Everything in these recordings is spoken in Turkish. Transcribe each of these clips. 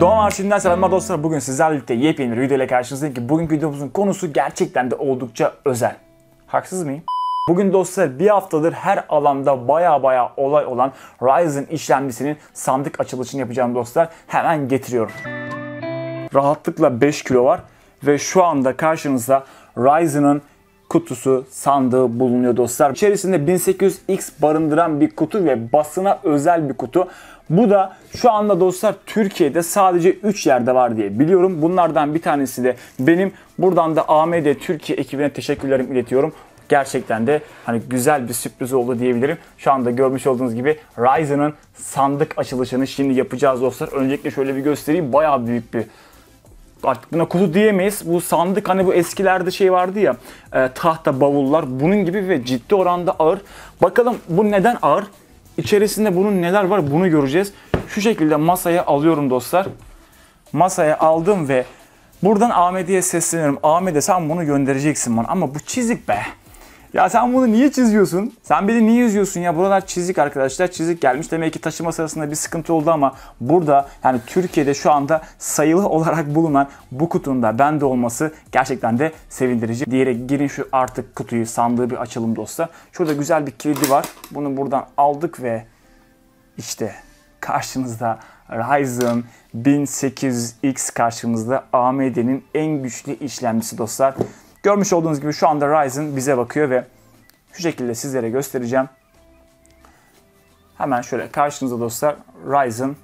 Doğum Arşivinden selamlar dostlar. Bugün sizlerle birlikte yepyeni bir video ile karşınızdayım ki bugünkü videomuzun konusu gerçekten de oldukça özel. Haksız mıyım? Bugün dostlar bir haftadır her alanda baya baya olay olan Ryzen işlemcisinin sandık açılışını yapacağım dostlar. Hemen getiriyorum. Rahatlıkla 5 kilo var ve şu anda karşınızda Ryzen'ın kutusu, sandığı bulunuyor dostlar. İçerisinde 1800X barındıran bir kutu ve basına özel bir kutu. Bu da şu anda dostlar Türkiye'de sadece 3 yerde var diye biliyorum. Bunlardan bir tanesi de benim. Buradan da AMD Türkiye ekibine teşekkürlerimi iletiyorum gerçekten de hani güzel bir sürpriz oldu diyebilirim. Şu anda görmüş olduğunuz gibi Ryzen'ın sandık açılışını şimdi yapacağız dostlar. Öncelikle şöyle bir göstereyim. Bayağı büyük bir artık buna kutu diyemeyiz. Bu sandık hani bu eskilerde şey vardı ya e, tahta bavullar bunun gibi ve ciddi oranda ağır. Bakalım bu neden ağır? İçerisinde bunun neler var bunu göreceğiz. Şu şekilde masaya alıyorum dostlar. Masaya aldım ve buradan Ahmet'e sesleniyorum. Ahmet'e sen bunu göndereceksin bana ama bu çizik be. Ya sen bunu niye çiziyorsun? Sen beni niye üzüyorsun ya? Buralar çizik arkadaşlar. Çizik gelmiş. Demek ki taşıma sırasında bir sıkıntı oldu ama burada yani Türkiye'de şu anda sayılı olarak bulunan bu kutunun da bende olması gerçekten de sevindirici. Diyerek girin şu artık kutuyu sandığı bir açalım dostlar. Şurada güzel bir kilidi var. Bunu buradan aldık ve işte karşınızda Ryzen 1800X karşımızda AMD'nin en güçlü işlemcisi dostlar. Görmüş olduğunuz gibi şu anda Ryzen bize bakıyor ve şu şekilde sizlere göstereceğim. Hemen şöyle karşınızda dostlar Ryzen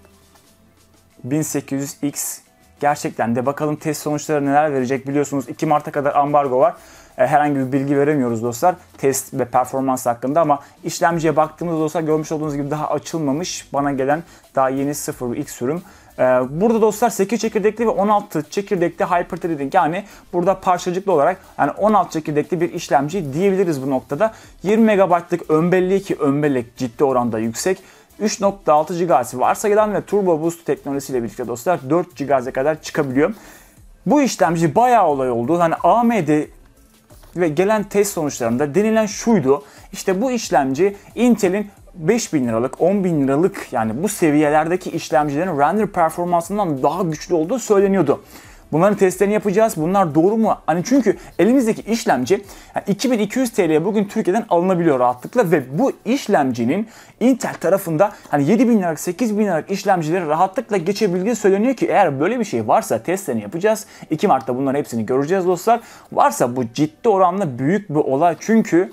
1800X Gerçekten de bakalım test sonuçları neler verecek biliyorsunuz 2 Mart'a kadar ambargo var. E, herhangi bir bilgi veremiyoruz dostlar test ve performans hakkında ama işlemciye baktığımızda dostlar görmüş olduğunuz gibi daha açılmamış bana gelen daha yeni 0 ilk sürüm. E, burada dostlar 8 çekirdekli ve 16 çekirdekli hyperthreading yani burada parçacıklı olarak yani 16 çekirdekli bir işlemci diyebiliriz bu noktada. 20 MB'lık ön belleği ki ön bellek ciddi oranda yüksek. 3.6 GHz varsayılan ve Turbo Boost teknolojisiyle birlikte dostlar 4 GHz'e kadar çıkabiliyor. Bu işlemci bayağı olay oldu. Hani AMD ve gelen test sonuçlarında denilen şuydu. İşte bu işlemci Intel'in 5000 liralık, 10 bin liralık yani bu seviyelerdeki işlemcilerin render performansından daha güçlü olduğu söyleniyordu. Bunların testlerini yapacağız. Bunlar doğru mu? Hani çünkü elimizdeki işlemci yani 2200 TL'ye bugün Türkiye'den alınabiliyor rahatlıkla ve bu işlemcinin Intel tarafında hani 7000 liralık 8000 liralık işlemcileri rahatlıkla geçebildiği söyleniyor ki eğer böyle bir şey varsa testlerini yapacağız. 2 Mart'ta bunların hepsini göreceğiz dostlar. Varsa bu ciddi oranla büyük bir olay çünkü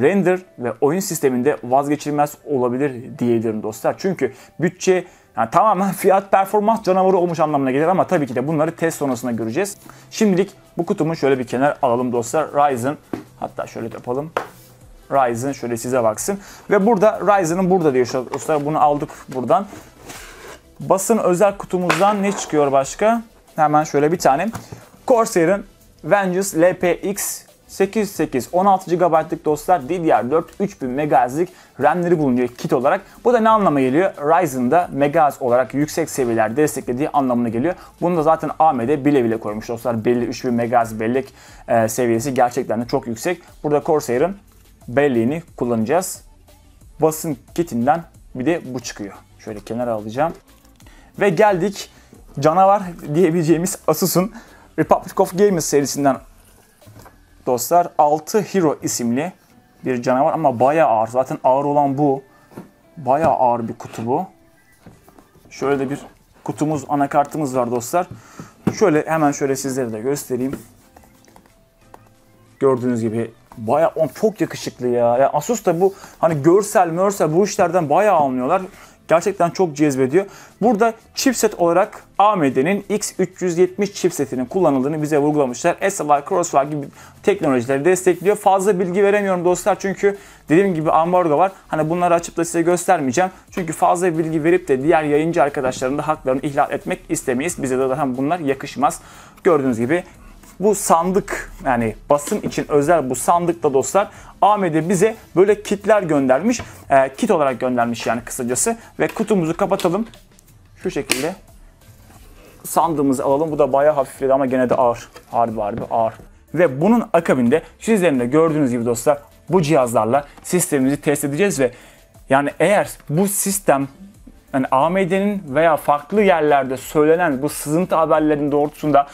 render ve oyun sisteminde vazgeçilmez olabilir diyebilirim dostlar. Çünkü bütçe yani tamamen fiyat performans canavarı olmuş anlamına gelir ama tabii ki de bunları test sonrasında göreceğiz. Şimdilik bu kutumu şöyle bir kenar alalım dostlar. Ryzen hatta şöyle yapalım. Ryzen şöyle size baksın. Ve burada Ryzen'ın burada diyor dostlar. Bunu aldık buradan. Basın özel kutumuzdan ne çıkıyor başka? Hemen şöyle bir tane. Corsair'ın Vengeance LPX 808 16 GB'lık dostlar DDR4 3000 MHz'lik RAM'leri bulunuyor kit olarak. Bu da ne anlama geliyor? Ryzen'da MHz olarak yüksek seviyeler desteklediği anlamına geliyor. Bunu da zaten AMD bile bile koymuş dostlar. Belli 3000 MHz bellek e, seviyesi gerçekten de çok yüksek. Burada Corsair'ın belleğini kullanacağız. Basın kitinden bir de bu çıkıyor. Şöyle kenara alacağım. Ve geldik canavar diyebileceğimiz Asus'un Republic of Gamers serisinden dostlar 6 Hero isimli bir canavar ama bayağı ağır. Zaten ağır olan bu. Bayağı ağır bir kutu bu. Şöyle de bir kutumuz, anakartımız var dostlar. Şöyle hemen şöyle sizlere de göstereyim. Gördüğünüz gibi bayağı on çok yakışıklı ya. ya Asus da bu hani görsel, mörsel bu işlerden bayağı anlıyorlar gerçekten çok cezbediyor. Burada chipset olarak AMD'nin X370 chipsetinin kullanıldığını bize vurgulamışlar. SLI, Crossfire gibi teknolojileri destekliyor. Fazla bilgi veremiyorum dostlar çünkü dediğim gibi ambargo var. Hani bunları açıp da size göstermeyeceğim. Çünkü fazla bilgi verip de diğer yayıncı arkadaşların da haklarını ihlal etmek istemeyiz. Bize de daha bunlar yakışmaz. Gördüğünüz gibi bu sandık yani basın için özel bu sandıkta dostlar AMD bize böyle kitler göndermiş. E, kit olarak göndermiş yani kısacası. Ve kutumuzu kapatalım. Şu şekilde sandığımızı alalım. Bu da bayağı hafifledi ama gene de ağır. Harbi harbi ağır. Ve bunun akabinde sizlerin de gördüğünüz gibi dostlar bu cihazlarla sistemimizi test edeceğiz ve yani eğer bu sistem yani AMD'nin veya farklı yerlerde söylenen bu sızıntı haberlerinin doğrultusunda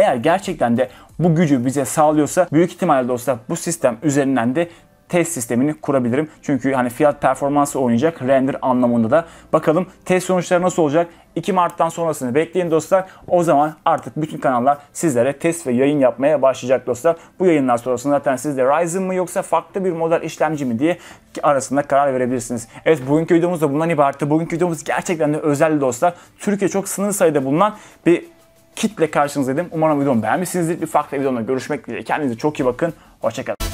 eğer gerçekten de bu gücü bize sağlıyorsa büyük ihtimalle dostlar bu sistem üzerinden de test sistemini kurabilirim. Çünkü hani fiyat performansı oynayacak render anlamında da. Bakalım test sonuçları nasıl olacak? 2 Mart'tan sonrasını bekleyin dostlar. O zaman artık bütün kanallar sizlere test ve yayın yapmaya başlayacak dostlar. Bu yayınlar sonrasında zaten sizde Ryzen mı yoksa farklı bir model işlemci mi diye arasında karar verebilirsiniz. Evet bugünkü videomuz da bundan ibaretti. Bugünkü videomuz gerçekten de özel dostlar. Türkiye çok sınır sayıda bulunan bir kitle karşınızdaydım. Umarım videomu beğenmişsinizdir. Bir farklı videomda görüşmek dileğiyle. Kendinize çok iyi bakın. Hoşçakalın.